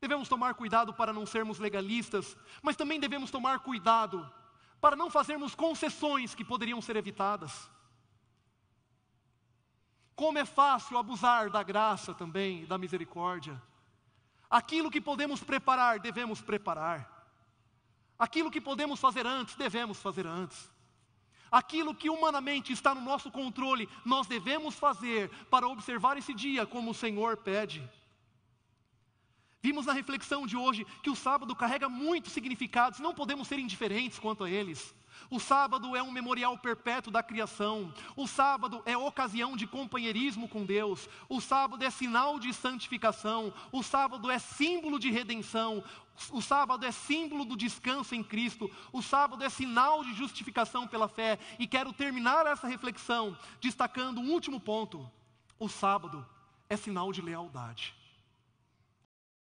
Devemos tomar cuidado para não sermos legalistas, mas também devemos tomar cuidado para não fazermos concessões que poderiam ser evitadas. Como é fácil abusar da graça também, da misericórdia. Aquilo que podemos preparar, devemos preparar. Aquilo que podemos fazer antes, devemos fazer antes. Aquilo que humanamente está no nosso controle, nós devemos fazer para observar esse dia como o Senhor pede. Vimos na reflexão de hoje que o sábado carrega muitos significados, não podemos ser indiferentes quanto a eles. O sábado é um memorial perpétuo da criação. O sábado é ocasião de companheirismo com Deus. O sábado é sinal de santificação. O sábado é símbolo de redenção. O sábado é símbolo do descanso em Cristo. O sábado é sinal de justificação pela fé. E quero terminar essa reflexão destacando um último ponto. O sábado é sinal de lealdade.